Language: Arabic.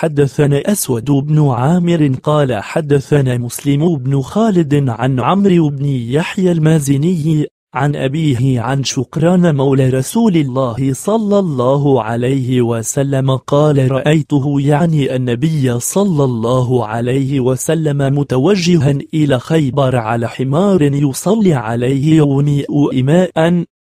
حدثنا أسود بن عامر قال حدثنا مسلم بن خالد عن عمرو بن يحيى المازني عن أبيه عن شكران مولى رسول الله صلى الله عليه وسلم قال رأيته يعني النبي صلى الله عليه وسلم متوجها إلى خيبر على حمار يصلي عليه يومئ إماء